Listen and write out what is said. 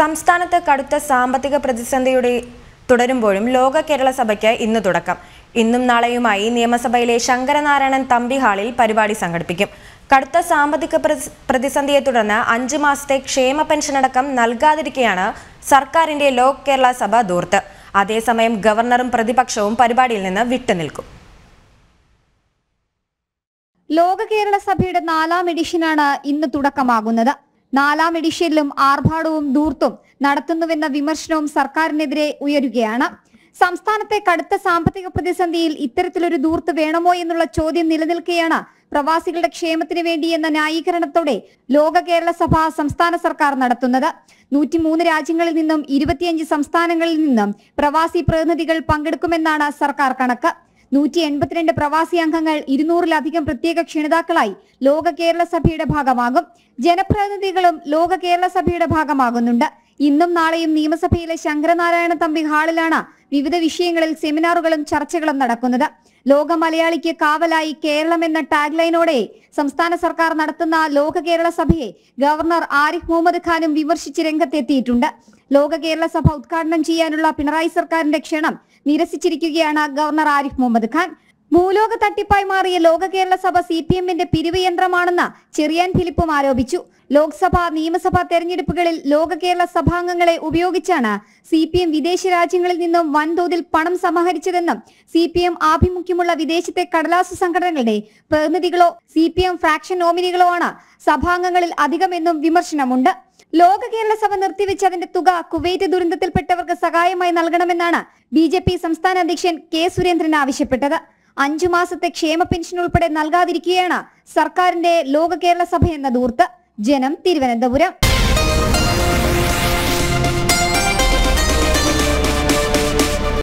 സംസ്ഥാനത്ത് കടുത്ത സാമ്പത്തിക പ്രതിസന്ധിയുടെ തുടരുമ്പോഴും ലോക കേരള സഭയ്ക്ക് ഇന്ന് തുടക്കം ഇന്നും നാളെയുമായി നിയമസഭയിലെ ശങ്കരനാരായണൻ തമ്പി ഹാളിൽ പരിപാടി സംഘടിപ്പിക്കും കടുത്ത സാമ്പത്തിക പ്രതിസന്ധിയെ തുടർന്ന് അഞ്ചു മാസത്തെ ക്ഷേമ പെൻഷൻ അടക്കം നൽകാതിരിക്കെയാണ് സർക്കാരിന്റെ ലോക കേരള സഭ ദൂർത്ത് അതേസമയം ഗവർണറും പ്രതിപക്ഷവും പരിപാടിയിൽ നിന്ന് വിട്ടുനിൽക്കും ലോക കേരള സഭയുടെ നാലാം എഡിഷനാണ് ഇന്ന് തുടക്കമാകുന്നത് നാലാം എഡിഷനിലും ആർഭാടവും ദൂർത്തും നടത്തുന്നുവെന്ന വിമർശനവും സർക്കാരിനെതിരെ ഉയരുകയാണ് സംസ്ഥാനത്തെ കടുത്ത സാമ്പത്തിക പ്രതിസന്ധിയിൽ ഇത്തരത്തിലൊരു ദൂർത്ത് വേണമോ എന്നുള്ള ചോദ്യം നിലനിൽക്കുകയാണ് പ്രവാസികളുടെ ക്ഷേമത്തിന് വേണ്ടി എന്ന ന്യായീകരണത്തോടെ ലോക കേരള സഭ സംസ്ഥാന സർക്കാർ നടത്തുന്നത് നൂറ്റിമൂന്ന് രാജ്യങ്ങളിൽ നിന്നും ഇരുപത്തിയഞ്ച് സംസ്ഥാനങ്ങളിൽ നിന്നും പ്രവാസി പ്രതിനിധികൾ പങ്കെടുക്കുമെന്നാണ് സർക്കാർ കണക്ക് നൂറ്റി എൺപത്തിരണ്ട് പ്രവാസി അംഗങ്ങൾ ഇരുന്നൂറിലധികം പ്രത്യേക ക്ഷണിതാക്കളായി ലോക കേരള സഭയുടെ ഭാഗമാകും ജനപ്രതിനിധികളും ലോക കേരള സഭയുടെ ഭാഗമാകുന്നുണ്ട് ഇന്നും നാളെയും നിയമസഭയിലെ ശങ്കരനാരായണ തമ്പി ഹാളിലാണ് വിവിധ വിഷയങ്ങളിൽ സെമിനാറുകളും ചർച്ചകളും നടക്കുന്നത് ലോക മലയാളിക്ക് കാവലായി കേരളം എന്ന ടാഗ്ലൈനോടെ സംസ്ഥാന സർക്കാർ നടത്തുന്ന ലോക കേരള സഭയെ ഗവർണർ ആരിഫ് മുഹമ്മദ് ഖാനും വിമർശിച്ച് രംഗത്തെത്തിയിട്ടുണ്ട് ലോക കേരള സഭ ഉദ്ഘാടനം ചെയ്യാനുള്ള പിണറായി സർക്കാരിന്റെ ക്ഷണം നിരസിച്ചിരിക്കുകയാണ് ഗവർണർ ആരിഫ് മുഹമ്മദ് ഖാൻ ഭൂലോക തട്ടിപ്പായി മാറിയ ലോക കേരള സഭ സി പി എമ്മിന്റെ പിരിവ് യന്ത്രമാണെന്ന് ചെറിയാൻ ഫിലിപ്പും ആരോപിച്ചു ലോക്സഭ നിയമസഭാ തെരഞ്ഞെടുപ്പുകളിൽ ലോക കേരള സഭാംഗങ്ങളെ ഉപയോഗിച്ചാണ് സി പി എം വിദേശ രാജ്യങ്ങളിൽ നിന്നും വൻതോതിൽ പണം സമാഹരിച്ചതെന്നും സി പി എം ആഭിമുഖ്യമുള്ള വിദേശത്തെ കടലാസ് സംഘടനകളുടെ പ്രതിനിധികളോ സി പി എം ഫ്രാക്ഷൻ നോമിനികളോ ആണ് സഭാംഗങ്ങളിൽ അധികമെന്നും വിമർശനമുണ്ട് ലോക കേരള സഭ നിർത്തിവെച്ചതിന്റെ തുക കുവൈറ്റ് ദുരന്തത്തിൽപ്പെട്ടവർക്ക് സഹായമായി നൽകണമെന്നാണ് ബി ജെ പി സംസ്ഥാന അധ്യക്ഷൻ കെ സുരേന്ദ്രൻ ആവശ്യപ്പെട്ടത് അഞ്ചു മാസത്തെ ക്ഷേമ പെൻഷൻ ഉൾപ്പെടെ നൽകാതിരിക്കുകയാണ് സർക്കാരിന്റെ ലോക കേരള സഭ എന്ന ദൂർത്ത് ജനം തിരുവനന്തപുരം